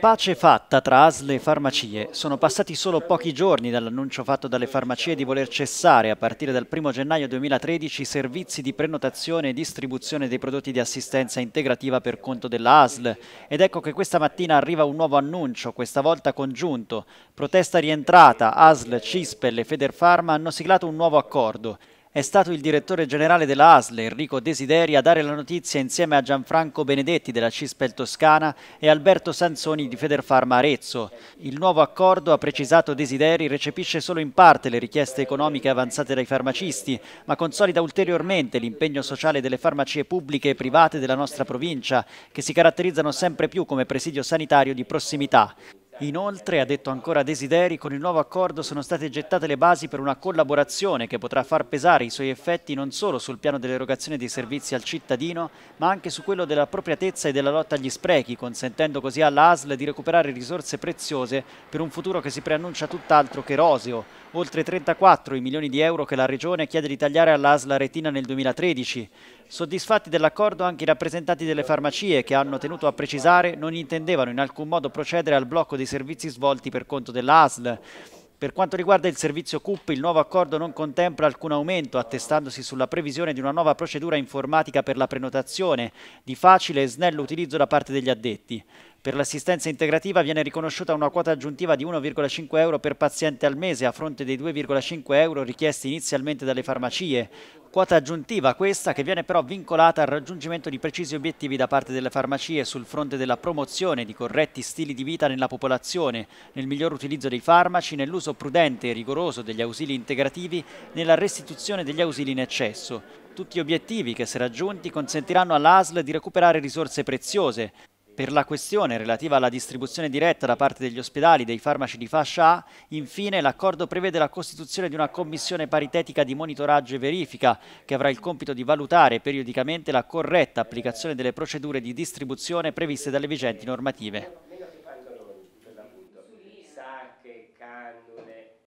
Pace fatta tra ASL e farmacie. Sono passati solo pochi giorni dall'annuncio fatto dalle farmacie di voler cessare a partire dal 1 gennaio 2013 i servizi di prenotazione e distribuzione dei prodotti di assistenza integrativa per conto della ASL. Ed ecco che questa mattina arriva un nuovo annuncio, questa volta congiunto. Protesta rientrata, ASL, CISPEL e Federfarma hanno siglato un nuovo accordo. È stato il direttore generale della ASL, Enrico Desideri, a dare la notizia insieme a Gianfranco Benedetti della Cispel Toscana e Alberto Sansoni di Federfarma Arezzo. Il nuovo accordo, ha precisato Desideri, recepisce solo in parte le richieste economiche avanzate dai farmacisti, ma consolida ulteriormente l'impegno sociale delle farmacie pubbliche e private della nostra provincia, che si caratterizzano sempre più come presidio sanitario di prossimità. Inoltre, ha detto ancora Desideri, con il nuovo accordo sono state gettate le basi per una collaborazione che potrà far pesare i suoi effetti non solo sul piano dell'erogazione dei servizi al cittadino, ma anche su quello dell'appropriatezza e della lotta agli sprechi, consentendo così alla ASL di recuperare risorse preziose per un futuro che si preannuncia tutt'altro che roseo, oltre 34 i milioni di euro che la Regione chiede di tagliare all'ASL Retina nel 2013. Soddisfatti dell'accordo anche i rappresentanti delle farmacie che hanno tenuto a precisare non intendevano in alcun modo procedere al blocco dei servizi svolti per conto dell'ASL. Per quanto riguarda il servizio CUP, il nuovo accordo non contempla alcun aumento, attestandosi sulla previsione di una nuova procedura informatica per la prenotazione, di facile e snello utilizzo da parte degli addetti. Per l'assistenza integrativa viene riconosciuta una quota aggiuntiva di 1,5 euro per paziente al mese a fronte dei 2,5 euro richiesti inizialmente dalle farmacie. Quota aggiuntiva questa che viene però vincolata al raggiungimento di precisi obiettivi da parte delle farmacie sul fronte della promozione di corretti stili di vita nella popolazione, nel miglior utilizzo dei farmaci, nell'uso prudente e rigoroso degli ausili integrativi, nella restituzione degli ausili in eccesso. Tutti obiettivi che, se raggiunti, consentiranno all'ASL di recuperare risorse preziose, per la questione relativa alla distribuzione diretta da parte degli ospedali dei farmaci di fascia A, infine l'accordo prevede la costituzione di una commissione paritetica di monitoraggio e verifica che avrà il compito di valutare periodicamente la corretta applicazione delle procedure di distribuzione previste dalle vigenti normative.